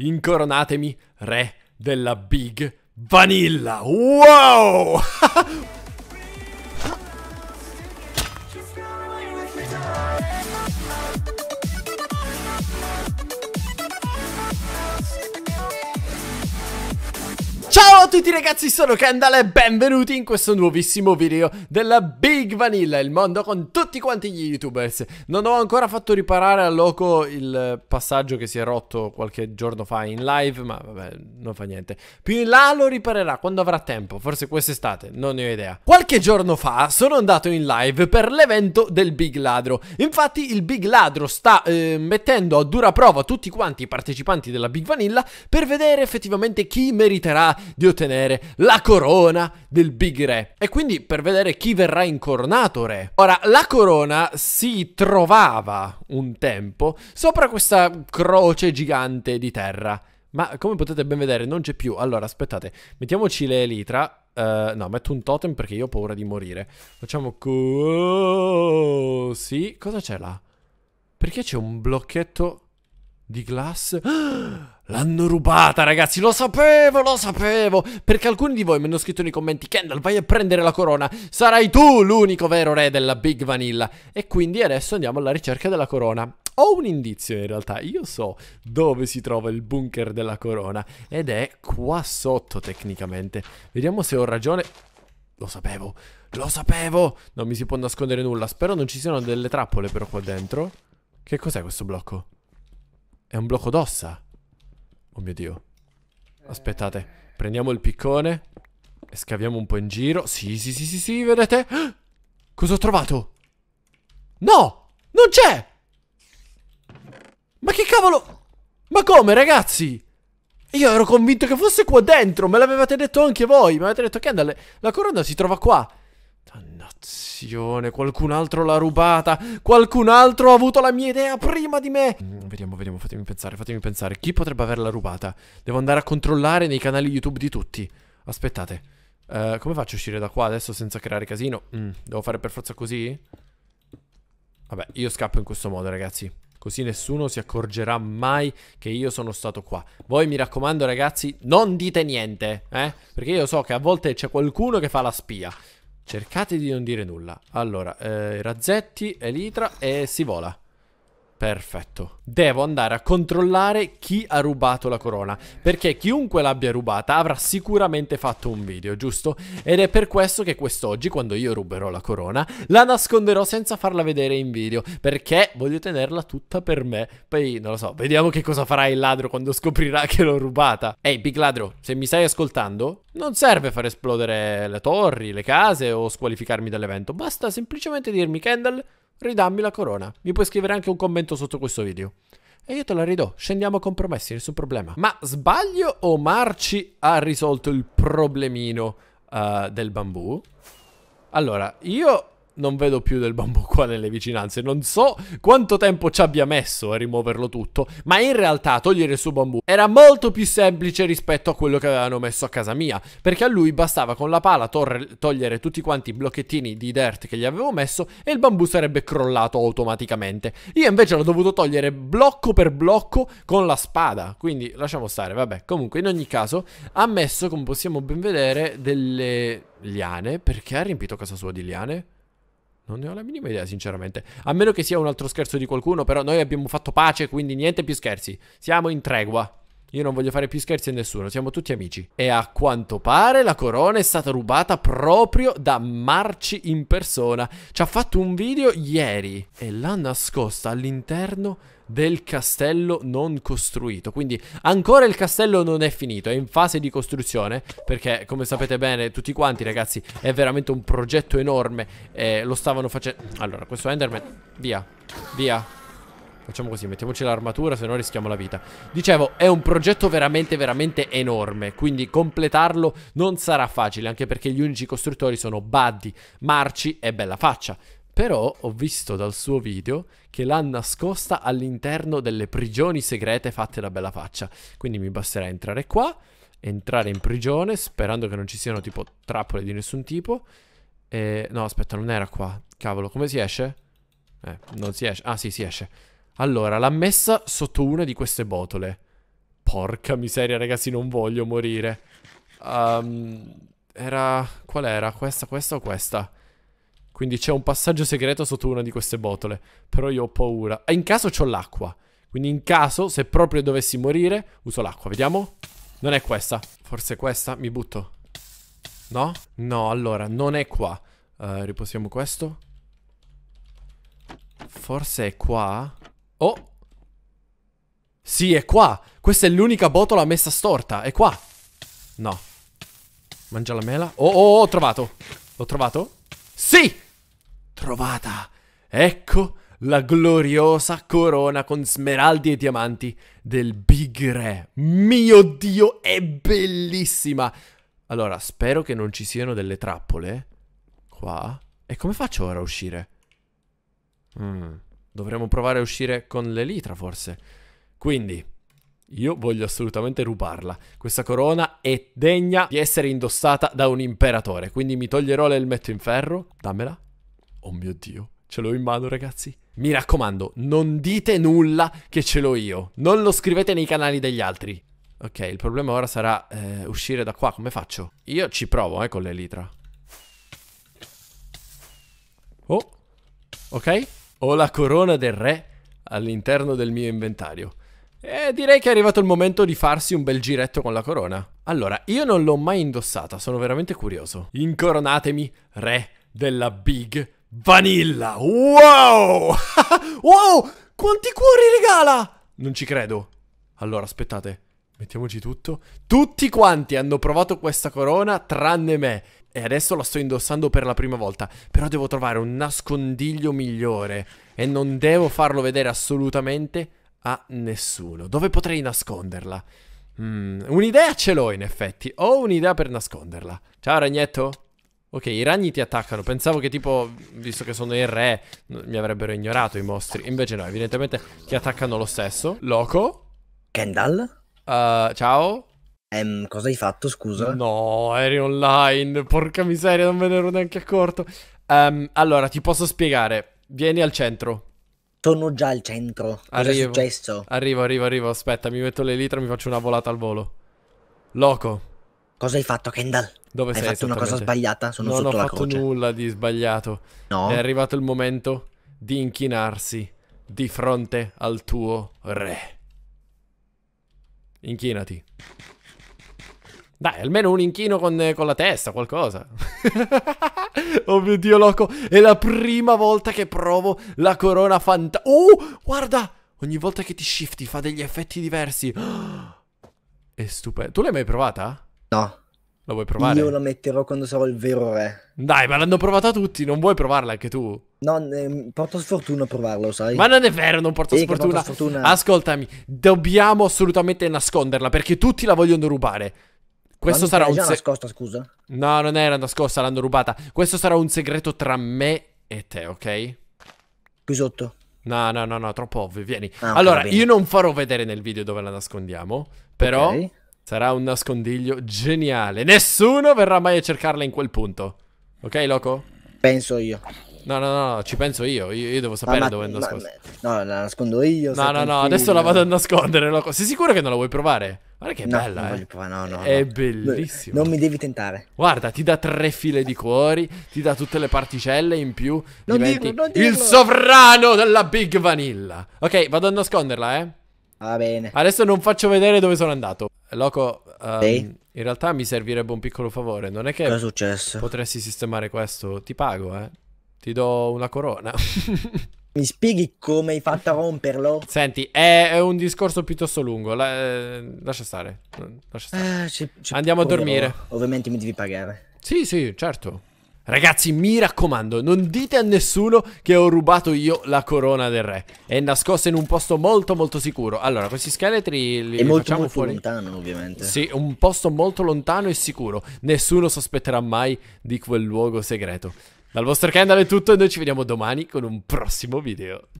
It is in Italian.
incoronatemi re della Big Vanilla. Wow! Ciao a tutti ragazzi, sono Kendall e benvenuti in questo nuovissimo video della Big Vanilla, il mondo con tutti quanti gli youtubers. Non ho ancora fatto riparare a Loco il passaggio che si è rotto qualche giorno fa in live, ma vabbè, non fa niente. Più in là lo riparerà quando avrà tempo, forse quest'estate, non ne ho idea. Qualche giorno fa sono andato in live per l'evento del Big Ladro. Infatti il Big Ladro sta eh, mettendo a dura prova tutti quanti i partecipanti della Big Vanilla per vedere effettivamente chi meriterà di ottenere la corona del Big Re. E quindi per vedere chi verrà incoronato re. Ora, la corona si trovava un tempo sopra questa croce gigante di terra. Ma come potete ben vedere non c'è più. Allora, aspettate, mettiamoci le elitra. Uh, no, metto un totem perché io ho paura di morire. Facciamo così. Cosa c'è là? Perché c'è un blocchetto di Glass. L'hanno rubata, ragazzi. Lo sapevo, lo sapevo. Perché alcuni di voi mi hanno scritto nei commenti: Kendall, vai a prendere la corona. Sarai tu l'unico vero re della Big Vanilla. E quindi adesso andiamo alla ricerca della corona. Ho un indizio in realtà, io so dove si trova il bunker della corona ed è qua sotto tecnicamente. Vediamo se ho ragione. Lo sapevo, lo sapevo! Non mi si può nascondere nulla, spero non ci siano delle trappole però qua dentro. Che cos'è questo blocco? È un blocco d'ossa. Oh mio Dio. Eh. Aspettate. Prendiamo il piccone. E scaviamo un po' in giro. Sì, sì, sì, sì, sì, vedete? Cosa ho trovato? No! Non c'è! Ma che cavolo? Ma come, ragazzi? Io ero convinto che fosse qua dentro. Me l'avevate detto anche voi. Mi avete detto, che Kendall, la corona si trova qua. Dannazza invenzione, qualcun altro l'ha rubata, qualcun altro ha avuto la mia idea prima di me. Mm, vediamo, vediamo, fatemi pensare, fatemi pensare. Chi potrebbe averla rubata? Devo andare a controllare nei canali YouTube di tutti. Aspettate. Uh, come faccio a uscire da qua adesso senza creare casino? Mm, devo fare per forza così? Vabbè, io scappo in questo modo, ragazzi. Così nessuno si accorgerà mai che io sono stato qua. Voi mi raccomando, ragazzi, non dite niente, eh? Perché io so che a volte c'è qualcuno che fa la spia. Cercate di non dire nulla. Allora, eh, Razzetti, Elitra e si vola. Perfetto. Devo andare a controllare chi ha rubato la corona, perché chiunque l'abbia rubata avrà sicuramente fatto un video, giusto? Ed è per questo che quest'oggi, quando io ruberò la corona, la nasconderò senza farla vedere in video, perché voglio tenerla tutta per me. Poi, non lo so, vediamo che cosa farà il ladro quando scoprirà che l'ho rubata. Ehi, hey, Big Ladro, se mi stai ascoltando, non serve far esplodere le torri, le case o squalificarmi dall'evento, basta semplicemente dirmi, Kendall ridammi la corona. Mi puoi scrivere anche un commento sotto questo video. E io te la ridò, scendiamo compromessi, nessun problema. Ma sbaglio o Marci ha risolto il problemino uh, del bambù? Allora, io non vedo più del bambù qua nelle vicinanze. Non so quanto tempo ci abbia messo a rimuoverlo tutto, ma in realtà togliere il suo bambù era molto più semplice rispetto a quello che avevano messo a casa mia, perché a lui bastava con la pala togliere tutti quanti i blocchettini di dirt che gli avevo messo e il bambù sarebbe crollato automaticamente. Io invece l'ho dovuto togliere blocco per blocco con la spada, quindi lasciamo stare, vabbè. Comunque, in ogni caso, ha messo, come possiamo ben vedere, delle liane, perché ha riempito casa sua di liane? Non ne ho la minima idea, sinceramente. A meno che sia un altro scherzo di qualcuno, però noi abbiamo fatto pace, quindi niente più scherzi. Siamo in tregua. Io non voglio fare più scherzi a nessuno, siamo tutti amici. E a quanto pare la corona è stata rubata proprio da Marci in persona. Ci ha fatto un video ieri e l'ha nascosta all'interno del castello non costruito. Quindi ancora il castello non è finito, è in fase di costruzione, perché come sapete bene tutti quanti ragazzi è veramente un progetto enorme. Eh, lo stavano facendo... Allora, questo Enderman... Via, via, Facciamo così, mettiamoci l'armatura, se no rischiamo la vita. Dicevo, è un progetto veramente, veramente enorme, quindi completarlo non sarà facile, anche perché gli unici costruttori sono Buddy, Marci e Bella Faccia. Però ho visto dal suo video che l'ha nascosta all'interno delle prigioni segrete fatte da Bella Faccia. Quindi mi basterà entrare qua, entrare in prigione, sperando che non ci siano tipo trappole di nessun tipo. E... No, aspetta, non era qua. Cavolo, come si esce? Eh, non si esce. Ah, sì, si esce. Allora, l'ha messa sotto una di queste botole. Porca miseria, ragazzi, non voglio morire. Um, era... Qual era? Questa, questa o questa? Quindi c'è un passaggio segreto sotto una di queste botole. Però io ho paura. E in caso c'ho l'acqua. Quindi in caso, se proprio dovessi morire, uso l'acqua. Vediamo. Non è questa. Forse questa? Mi butto. No? No, allora, non è qua. Uh, riposiamo questo. Forse è qua. Oh! Sì, è qua! Questa è l'unica botola messa storta. È qua. No. Mangia la mela. Oh, oh, oh, ho trovato. L'ho trovato? Sì! trovata! Ecco la gloriosa corona con smeraldi e diamanti del Big Re. Mio Dio, è bellissima! Allora, spero che non ci siano delle trappole. Qua. E come faccio ora a uscire? Mm. Dovremmo provare a uscire con l'elitra, forse. Quindi, io voglio assolutamente rubarla. Questa corona è degna di essere indossata da un imperatore. Quindi mi toglierò l'elmetto in ferro. Dammela. Oh mio Dio, ce l'ho in mano ragazzi. Mi raccomando, non dite nulla che ce l'ho io. Non lo scrivete nei canali degli altri. Ok, il problema ora sarà eh, uscire da qua. Come faccio? Io ci provo, eh, con l'elitra. Oh, ok. Ho la corona del re all'interno del mio inventario. E eh, direi che è arrivato il momento di farsi un bel giretto con la corona. Allora, io non l'ho mai indossata, sono veramente curioso. Incoronatemi, re della Big Vanilla. Wow! wow! Quanti cuori regala? Non ci credo. Allora, aspettate. Mettiamoci tutto. Tutti quanti hanno provato questa corona, tranne me. E adesso la sto indossando per la prima volta. Però devo trovare un nascondiglio migliore. E non devo farlo vedere assolutamente a nessuno. Dove potrei nasconderla? Mm, un'idea ce l'ho in effetti. Ho un'idea per nasconderla. Ciao ragnetto. Ok, i ragni ti attaccano. Pensavo che tipo, visto che sono il re, mi avrebbero ignorato i mostri. Invece no, evidentemente ti attaccano lo stesso. Loco? Kendall? Uh, ciao? Um, cosa hai fatto, scusa? No, eri online. Porca miseria, non me ne ero neanche accorto. Um, allora, ti posso spiegare. Vieni al centro. Sono già al centro. Cosa è successo? Arrivo, arrivo, arrivo. Aspetta, mi metto l'elitra e mi faccio una volata al volo. Loco. Cosa hai fatto, Kendall? Dove hai sei? Hai fatto una cosa sbagliata? Sono non sotto la croce. Non ho fatto nulla di sbagliato. No. È arrivato il momento di inchinarsi di fronte al tuo re. Inchinati. Dai, almeno un inchino con, con la testa, qualcosa. oh mio Dio, loco. È la prima volta che provo la corona fanta... Oh, guarda! Ogni volta che ti shifti fa degli effetti diversi. È stupendo. Tu l'hai mai provata? No. Lo vuoi provare? Io la metterò quando sarò il vero re. Dai, ma l'hanno provata tutti, non vuoi provarla anche tu? No, eh, porto sfortuna a provarlo, sai? Ma non è vero, non porto, eh, sfortuna. porto sfortuna. Ascoltami, dobbiamo assolutamente nasconderla perché tutti la vogliono rubare. Questo sarà un segreto. nascosta, scusa? No, non era nascosta, l'hanno rubata. Questo sarà un segreto tra me e te, ok? Qui sotto. No, no, no, no, troppo ovvio, vieni. Ah, allora, io non farò vedere nel video dove la nascondiamo, però... Okay. Sarà un nascondiglio geniale. Nessuno verrà mai a cercarla in quel punto. Ok, loco? Penso io. No, no, no, ci penso io. Io, io devo sapere ma, dove è nascosta. No, la nascondo io. No, no, no, adesso la vado a nascondere. Loco. Sei sicuro che non la vuoi provare? Guarda che no, bella, eh. Provare, no, no, è no. bellissima. Non mi devi tentare. Guarda, ti dà tre file di cuori, ti dà tutte le particelle in più. Non dirlo, non dirlo. Il sovrano della Big Vanilla. Ok, vado a nasconderla, eh. Va bene. Adesso non faccio vedere dove sono andato. Loco, um, in realtà mi servirebbe un piccolo favore. Non è che... Cosa è Potresti sistemare questo. Ti pago, eh. Ti do una corona. mi spieghi come hai fatto a romperlo? Senti, è, è un discorso piuttosto lungo. La, eh, lascia stare. Lascia stare. Eh, c è, Andiamo a dormire. Ovviamente mi devi pagare. Sì, sì, certo. Ragazzi, mi raccomando, non dite a nessuno che ho rubato io la corona del re. È nascosta in un posto molto molto sicuro. Allora, questi scheletri li È molto, facciamo molto fuori. lontano, ovviamente. Sì, un posto molto lontano e sicuro. Nessuno sospetterà mai di quel luogo segreto. Dal vostro Kendall è tutto e noi ci vediamo domani con un prossimo video.